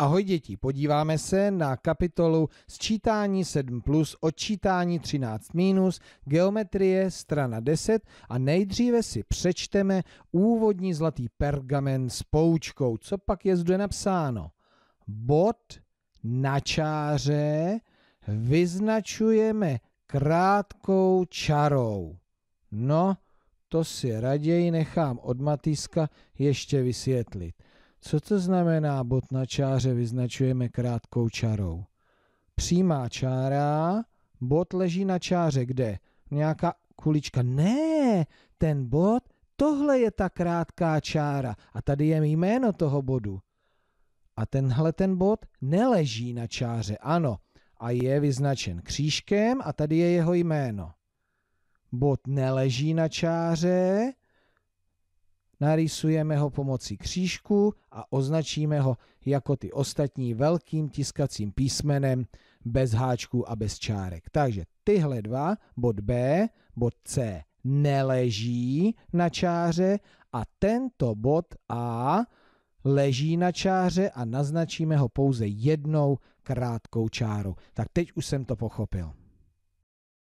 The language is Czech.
Ahoj děti, podíváme se na kapitolu Sčítání 7 plus, odčítání 13 minus, geometrie strana 10 a nejdříve si přečteme úvodní zlatý pergamen s poučkou. Co pak je zde napsáno? Bod na čáře vyznačujeme krátkou čarou. No, to si raději nechám od Matiska ještě vysvětlit. Co to znamená bod na čáře vyznačujeme krátkou čarou? Přímá čára, bod leží na čáře, kde? Nějaká kulička. Ne, ten bod, tohle je ta krátká čára a tady je jméno toho bodu. A tenhle ten bod neleží na čáře, ano, a je vyznačen křížkem a tady je jeho jméno. Bod neleží na čáře, narýsujeme ho pomocí křížku a označíme ho jako ty ostatní velkým tiskacím písmenem bez háčků a bez čárek. Takže tyhle dva, bod B, bod C, neleží na čáře a tento bod A leží na čáře a naznačíme ho pouze jednou krátkou čárou. Tak teď už jsem to pochopil.